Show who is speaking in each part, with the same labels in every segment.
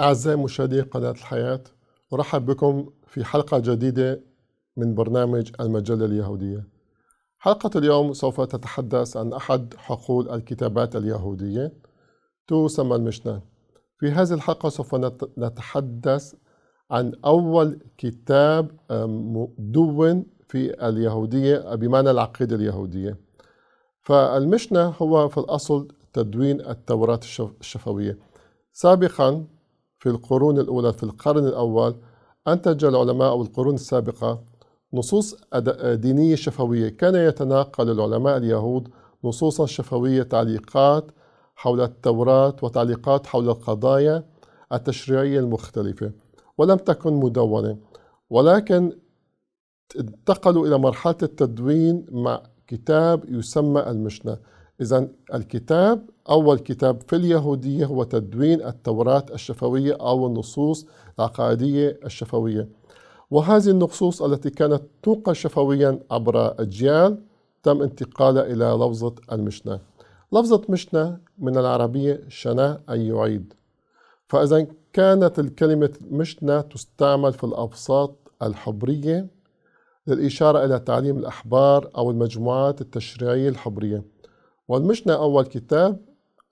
Speaker 1: أعزائي مشاهدي قناة الحياة أرحب بكم في حلقة جديدة من برنامج المجلة اليهودية حلقة اليوم سوف تتحدث عن أحد حقول الكتابات اليهودية تسمى المشنة في هذه الحلقة سوف نتحدث عن أول كتاب دون في اليهودية بمعنى العقيدة اليهودية فالمشنة هو في الأصل تدوين التوراة الشفوية سابقا في القرون الأولى في القرن الأول أنتج العلماء القرون السابقة نصوص دينية شفوية كان يتناقل العلماء اليهود نصوصا شفوية تعليقات حول التوراة وتعليقات حول القضايا التشريعية المختلفة ولم تكن مدونة ولكن انتقلوا إلى مرحلة التدوين مع كتاب يسمى المشنة إذا الكتاب أول كتاب في اليهودية هو تدوين التوراة الشفوية أو النصوص العقائدية الشفوية وهذه النصوص التي كانت توقع شفويا عبر أجيال تم انتقالها إلى لفظة المشنة لفظة مشنة من العربية شنا أي يعيد فإذا كانت الكلمة مشنة تستعمل في الأوساط الحبرية للإشارة إلى تعليم الأحبار أو المجموعات التشريعية الحبرية والمشنا أول كتاب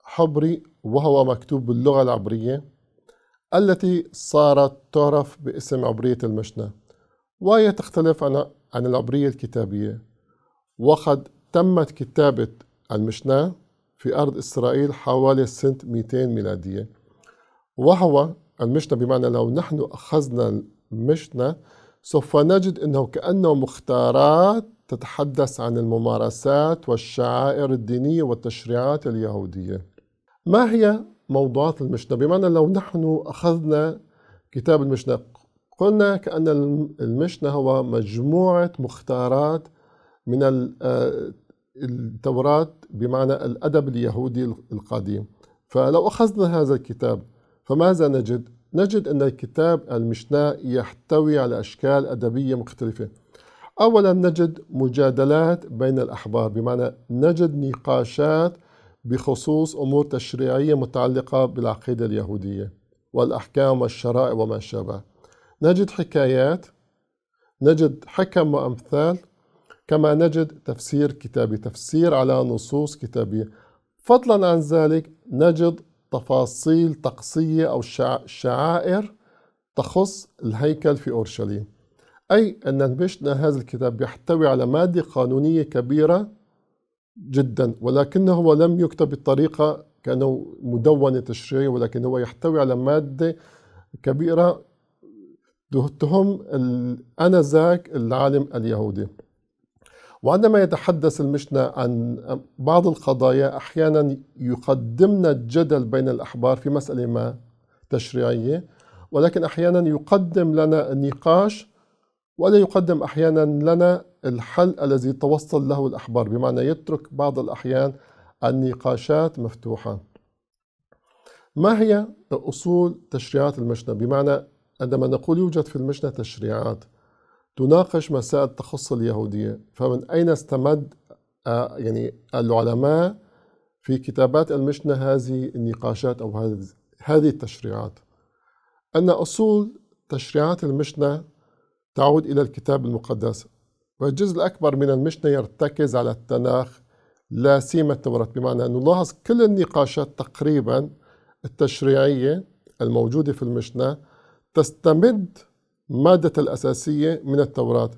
Speaker 1: حبري وهو مكتوب باللغة العبرية التي صارت تعرف باسم عبرية المشنا وهي تختلف عن العبرية الكتابية وقد تمت كتابة المشنا في أرض إسرائيل حوالي سنة 200 ميلادية وهو المشنا بمعنى لو نحن أخذنا المشنا سوف نجد أنه كأنه مختارات تتحدث عن الممارسات والشعائر الدينية والتشريعات اليهودية ما هي موضوعات المشنة؟ بمعنى لو نحن أخذنا كتاب المشنة قلنا كأن المشنة هو مجموعة مختارات من آه، التوراة بمعنى الأدب اليهودي القديم فلو أخذنا هذا الكتاب فماذا نجد؟ نجد أن الكتاب المشناء يحتوي على أشكال أدبية مختلفة أولا نجد مجادلات بين الأحبار بمعنى نجد نقاشات بخصوص أمور تشريعية متعلقة بالعقيدة اليهودية والأحكام والشرائع وما شابه نجد حكايات نجد حكم وأمثال كما نجد تفسير كتابي تفسير على نصوص كتابية فضلا عن ذلك نجد تفاصيل طقسية أو شعائر تخص الهيكل في أورشليم أي أن المشنا هذا الكتاب يحتوي على مادة قانونية كبيرة جدا ولكنه لم يكتب بالطريقة كأنه مدونة تشريعية ولكن هو يحتوي على مادة كبيرة تهم آنذاك العالم اليهودي وعندما يتحدث المشنا عن بعض القضايا أحيانا يقدمنا الجدل بين الأحبار في مسألة ما تشريعية ولكن أحيانا يقدم لنا النقاش ولا يقدم أحيانا لنا الحل الذي توصل له الأحبار بمعنى يترك بعض الأحيان النقاشات مفتوحة ما هي أصول تشريعات المشنا؟ بمعنى عندما نقول يوجد في المشنا تشريعات تناقش مسائل تخص اليهودية فمن أين استمد آه، يعني العلماء في كتابات المشنة هذه النقاشات أو هذه التشريعات أن أصول تشريعات المشنة تعود إلى الكتاب المقدس والجزء الأكبر من المشنة يرتكز على التناخ لا سيما التوراة بمعنى أن نلاحظ كل النقاشات تقريبا التشريعية الموجودة في المشنة تستمد مادة الأساسية من التوراة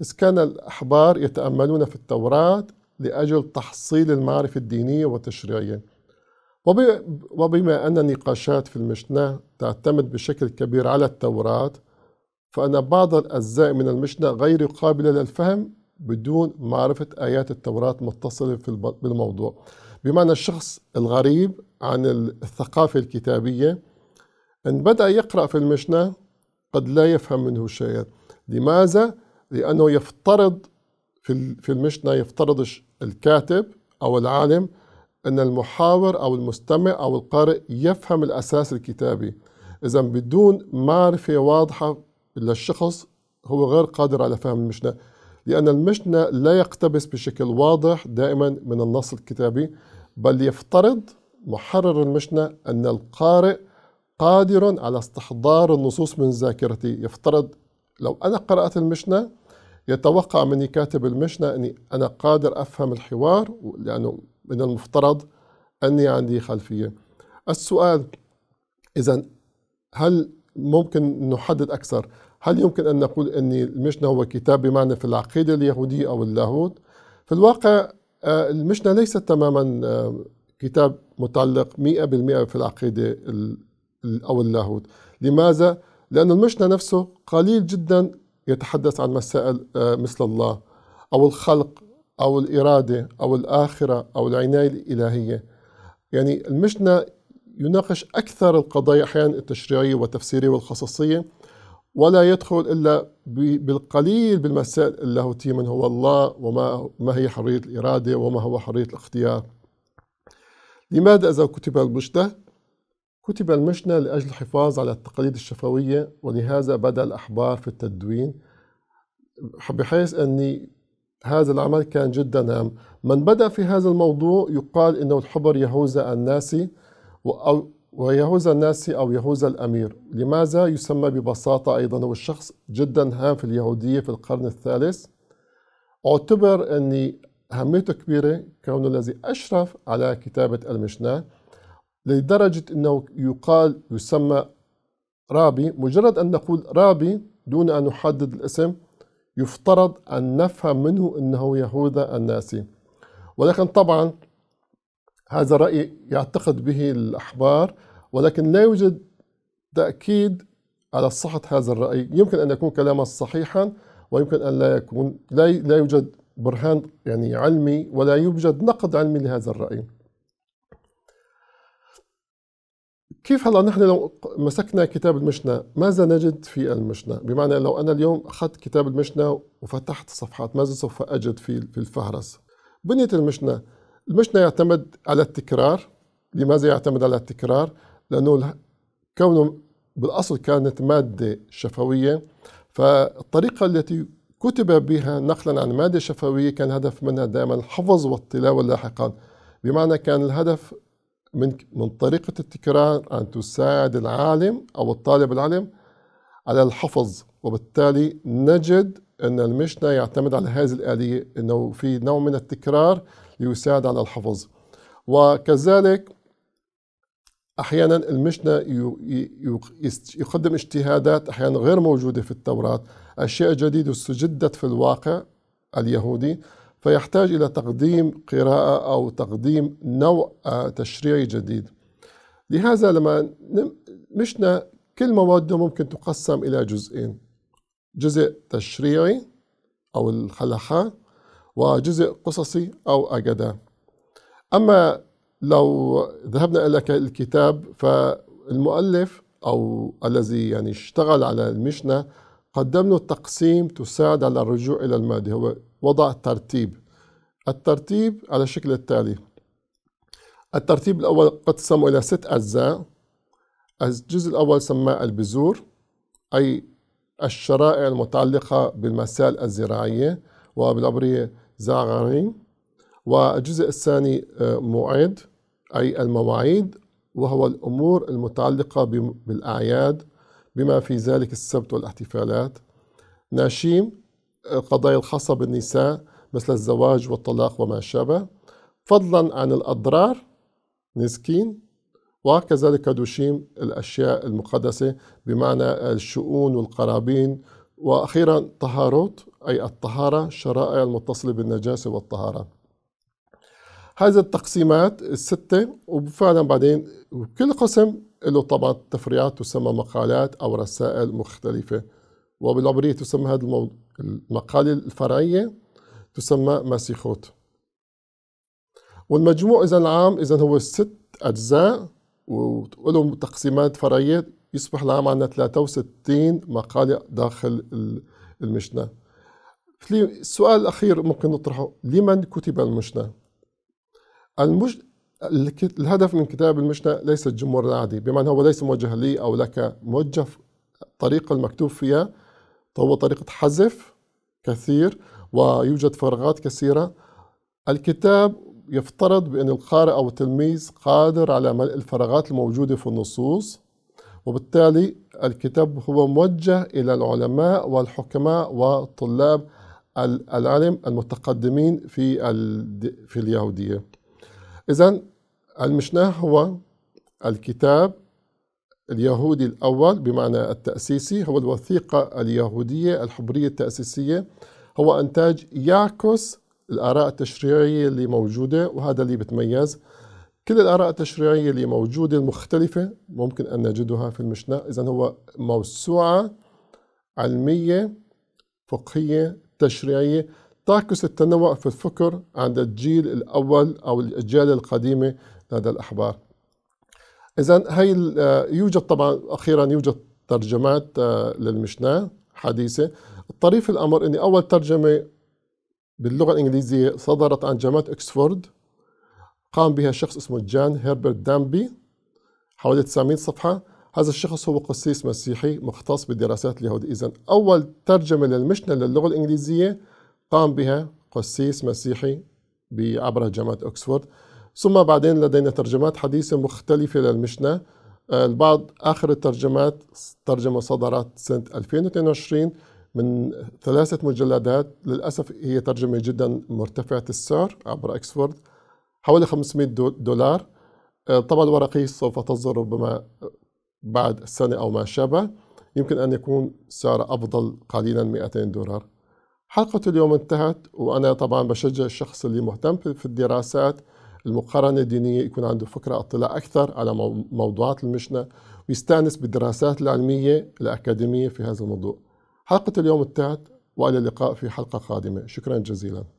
Speaker 1: إذ كان الأحبار يتأملون في التوراة لأجل تحصيل المعرفة الدينية والتشريعية وبما أن النقاشات في المشنة تعتمد بشكل كبير على التوراة فأن بعض الأجزاء من المشنة غير قابلة للفهم بدون معرفة آيات التوراة متصلة بالموضوع بمعنى الشخص الغريب عن الثقافة الكتابية إن بدأ يقرأ في المشنة قد لا يفهم منه شيئا لماذا؟ لأنه يفترض في المشنا يفترض الكاتب أو العالم أن المحاور أو المستمع أو القارئ يفهم الأساس الكتابي إذا بدون معرفة واضحة للشخص هو غير قادر على فهم المشنا لأن المشنا لا يقتبس بشكل واضح دائما من النص الكتابي بل يفترض محرر المشنا أن القارئ قادر على استحضار النصوص من ذاكرتي يفترض لو أنا قرأت المشنة يتوقع مني كاتب المشنة أني أنا قادر أفهم الحوار لأنه من المفترض أني عندي خلفية السؤال إذا هل ممكن نحدد أكثر هل يمكن أن نقول أن المشنة هو كتاب بمعنى في العقيدة اليهودية أو اللاهوت في الواقع آه، المشنة ليست تماما آه، كتاب متعلق 100% في العقيدة أو اللاهوت لماذا؟ لأن المشنى نفسه قليل جدا يتحدث عن مسائل آه، مثل الله أو الخلق أو الإرادة أو الآخرة أو العناية الإلهية يعني المشنى يناقش أكثر القضايا أحيانا التشريعية والتفسيرية والخصصية ولا يدخل إلا بالقليل بالمسائل اللاهوتية من هو الله وما ما هي حرية الإرادة وما هو حرية الاختيار لماذا إذا كتب المشنا كتب المشنى لأجل الحفاظ على التقاليد الشفوية ولهذا بدأ الأحبار في التدوين بحيث أني هذا العمل كان جدا هام من بدأ في هذا الموضوع يقال أنه الحبر يهوذا الناسي أو ويهوذا الناسي أو يهوذا الأمير لماذا يسمى ببساطة أيضا هو الشخص جدا هام في اليهودية في القرن الثالث اعتبر أني أهميته كبيرة كونه الذي أشرف على كتابة المشناه لدرجة أنه يقال يسمى رابي مجرد أن نقول رابي دون أن نحدد الاسم يفترض أن نفهم منه أنه يهوذا الناسي ولكن طبعا هذا الرأي يعتقد به الأحبار ولكن لا يوجد تأكيد على صحة هذا الرأي يمكن أن يكون كلاما صحيحا ويمكن أن لا يكون لا يوجد برهان يعني علمي ولا يوجد نقد علمي لهذا الرأي كيف هلا نحن لو مسكنا كتاب المشنا ماذا نجد في المشنا بمعنى لو أنا اليوم أخذت كتاب المشنا وفتحت الصفحات ماذا سوف أجد في في الفهرس بنية المشنا المشنا يعتمد على التكرار لماذا يعتمد على التكرار لأنه كونه بالأصل كانت مادة شفوية فالطريقة التي كتب بها نقلا عن مادة شفوية كان الهدف منها دائما الحفظ والتلاوة لاحقا بمعنى كان الهدف من من طريقة التكرار أن تساعد العالم أو الطالب العلم على الحفظ وبالتالي نجد أن المشنا يعتمد على هذه الآلية أنه في نوع من التكرار ليساعد على الحفظ وكذلك أحيانا المشنا يقدم اجتهادات أحيانا غير موجودة في التوراة أشياء جديدة استجدت في الواقع اليهودي فيحتاج إلى تقديم قراءة أو تقديم نوع آه، تشريعي جديد لهذا لما مشنا كل مواده ممكن تقسم إلى جزئين جزء تشريعي أو الخلحة وجزء قصصي أو أجدة أما لو ذهبنا إلى الكتاب فالمؤلف أو الذي يعني اشتغل على المشنة قدمنا تقسيم تساعد على الرجوع إلى المادة هو وضع ترتيب الترتيب على الشكل التالي الترتيب الأول قسمه إلى ست أجزاء الجزء الأول سماه البذور أي الشرائع المتعلقة بالمسائل الزراعية وبالعبرية زاغرين والجزء الثاني آه، موعد أي المواعيد وهو الأمور المتعلقة بالأعياد بما في ذلك السبت والاحتفالات ناشيم آه، قضايا الخاصة بالنساء مثل الزواج والطلاق وما شابه فضلا عن الأضرار نسكين وكذلك دوشيم الأشياء المقدسة بمعنى الشؤون والقرابين وأخيرا طهاروت أي الطهارة الشرائع المتصلة بالنجاسة والطهارة هذه التقسيمات الستة وفعلا بعدين كل قسم له طبعا تفريعات تسمى مقالات أو رسائل مختلفة وبالعبرية تسمى هذا الموضوع المقالة الفرعية تسمى مسيخوت والمجموع إذا العام إذا هو ست أجزاء وله تقسيمات فرعية يصبح العام عندنا 63 مقالة داخل المشنا السؤال الأخير ممكن نطرحه لمن كتب المشنا المجد الهدف من كتاب المشنا ليس الجمهور العادي بمعنى هو ليس موجه لي أو لك موجه الطريقة المكتوب فيها هو طريقة حذف كثير ويوجد فراغات كثيرة الكتاب يفترض بأن القارئ أو التلميذ قادر على ملء الفراغات الموجودة في النصوص وبالتالي الكتاب هو موجه إلى العلماء والحكماء وطلاب العلم المتقدمين في في اليهودية إذا المشناه هو الكتاب اليهودي الأول بمعنى التأسيسي هو الوثيقة اليهودية الحبرية التأسيسية هو إنتاج يعكس الآراء التشريعية اللي موجودة وهذا اللي بتميز كل الآراء التشريعية اللي موجودة المختلفة ممكن أن نجدها في المشناة إذا هو موسوعة علمية فقهية تشريعية تعكس التنوع في الفكر عند الجيل الأول أو الأجيال القديمة لدى الأحبار إذا هي يوجد طبعا أخيرا يوجد ترجمات آه، للمشناه حديثة الطريف الأمر أن أول ترجمة باللغة الإنجليزية صدرت عن جامعة أكسفورد قام بها شخص اسمه جان هربرت دامبي حوالي 900 صفحة هذا الشخص هو قسيس مسيحي مختص بالدراسات اليهودية إذا أول ترجمة للمشنة للغة الإنجليزية قام بها قسيس مسيحي عبر جامعة أكسفورد ثم بعدين لدينا ترجمات حديثة مختلفة للمشنة آه، البعض آخر الترجمات ترجمة صدرت سنة 2022 من ثلاثة مجلدات للأسف هي ترجمة جدا مرتفعة السعر عبر أكسفورد حوالي 500 دولار الطبعة آه، الورقية سوف تصدر ربما بعد سنة أو ما شابه يمكن أن يكون سعر أفضل قليلا 200 دولار حلقة اليوم انتهت وأنا طبعا بشجع الشخص اللي مهتم في الدراسات المقارنة الدينية يكون عنده فكرة اطلاع أكثر على موضوعات المشنة ويستأنس بالدراسات العلمية الأكاديمية في هذا الموضوع حلقة اليوم انتهت وإلى اللقاء في حلقة قادمة شكرا جزيلا